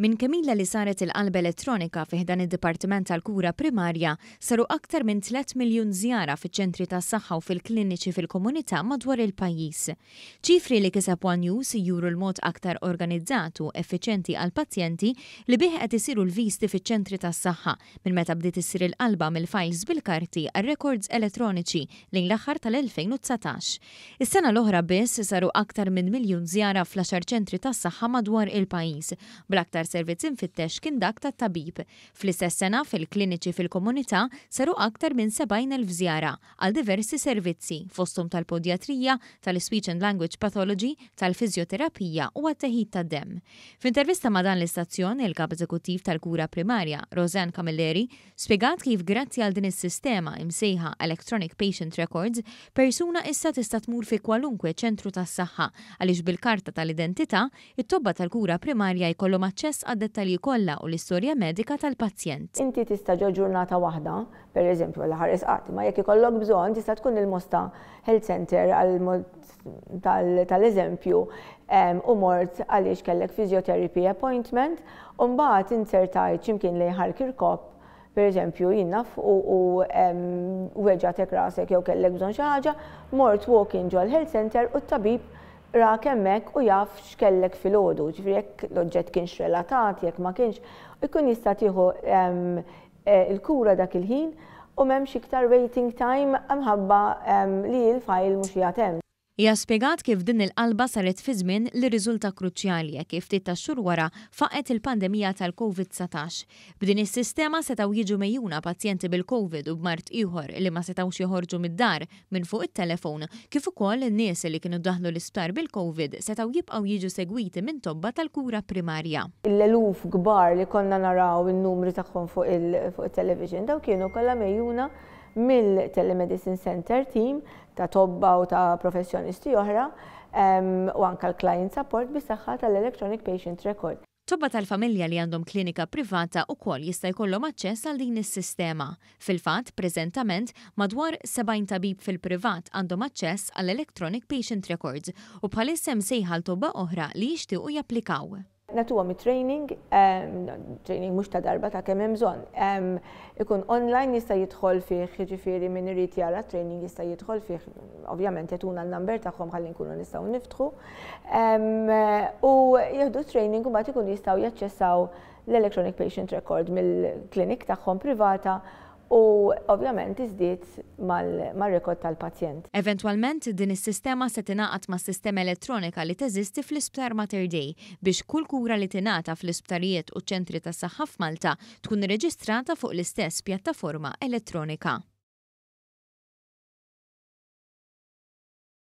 Min kemilla li saret il-qalba elettronika fiħdan id-Dipartiment tal-Kura Primarja saru aktar minn 3 miljun zjara fiċ-ċentri tas saħħa u fil-kliniċi fil-komunità madwar il-pajjiż. Ċifri li kiseb One News juru l-mod aktar organizzatu, effiċenti għal pazjenti li bih qed isiru l-visti fiċ-ċentri tas saħħa minn meta bdiet isir il-qalba mill-files bil-karti għal records elettroniċi lejn l-aħħar tal-2019. Is-sena l-oħra biss saru aktar minn miljun zjara fl-10 ċentri tas saħħa madwar il-pajjiż, bl-aktar servizz infittex kien dak ta' tabib. Fl-istess sena fil-kliniċi fil-komunità saru aktar minn 70,000 żjara għal diversi servizzi fostum tal-podjatrija, tal-speech and language pathology, tal-fizjoterapija u għat-teħid tad-dem. F'intervista ma' dan l-istazzjon il-kap eżekuttiv tal-kura primarja, Rosan Camilleri, spiegat kif grazzi għal din is-sistema imsejħa Electronic Patient Records, persuna issa tista' tmur fi kwalunkwe ċentru tas-saħħa għaliex bil-karta tal-identità it-tobba tal-kura primarja jkollhom aċċess aċċess għad dettalji kollha u l-istorja medika tal-pazjent. Inti tista' ġo ġurnata waħda, per eżempju, l ħares qatt, ma jekk ikollok bżonn tista' tkun il-mosta health center tal-eżempju u mort għaliex kellek physiotherapy appointment u mbagħad insertaj x'imkien li jħarkir kop per eżempju, jinnaf u weġatek rasek jew kellek bżon xi ħaġa, mort walking ġol health center u t-tabib ra kemmek u jaf x'kellek fil-ħodu, ġifri jekk l-oġġett kienx relatat, jekk ma kienx, ikun jista' tieħu ehm, e, il-kura dak il-ħin u memx iktar waiting time mħabba ehm, li il-fajl mhux jagħtem. Hija spjegat kif din il-qalba saret fi żmien li riżulta kruċjali jekk kif ta' xhur wara faqet il-pandemija tal-COVID-19. B'din is-sistema setgħu jiġu mejjuna pazjenti bil-COVID u b'mart ieħor li ma setgħux joħorġu mid-dar minn fuq it-telefon kif ukoll nies li kienu daħlu l-isptar bil-COVID setgħu jibqgħu jiġu segwiti minn tobba tal-kura primarja. Il-eluf kbar li konna naraw in-numri tagħhom fuq il-television daw kienu kollha mejjuna mill-Telemedicine Center team ta' tobba u ta' professjonisti oħra u anka l-client support bis-saħħa tal-Electronic Patient Record. Tobba tal-familja li għandhom klinika privata u kol jista' jkollhom aċċess għal din is-sistema. Fil-fatt, preżentament, madwar 70 tabib fil-privat għandhom aċċess għall Electronic Patient Records u bħalissem sejħal tobba oħra li jixtiequ japplikaw għom training ehm, training mhux ta' darba ta' kemm hemm bżonn. Ehm, ikun online jista' jidħol fih, jiġifieri min irid jara training jista' jidħol fiħ, ovvjament jatun għal number tagħhom ħalli nkunu nistgħu niftħu. Ehm, u jieħdu training u mbagħad ikun jistgħu jaċċessaw l-electronic patient record mill-klinik tagħhom privata u ovvjament iżdiet mal-rekord tal-pazjent. Eventualment din is-sistema se tingħaqad ma' sistema elettronika li teżisti fl-isptar Mater Dei biex kull kura li tingħata fl-isptarijiet u ċentri tas-saħħa f'Malta tkun irreġistrata fuq l-istess pjattaforma elettronika.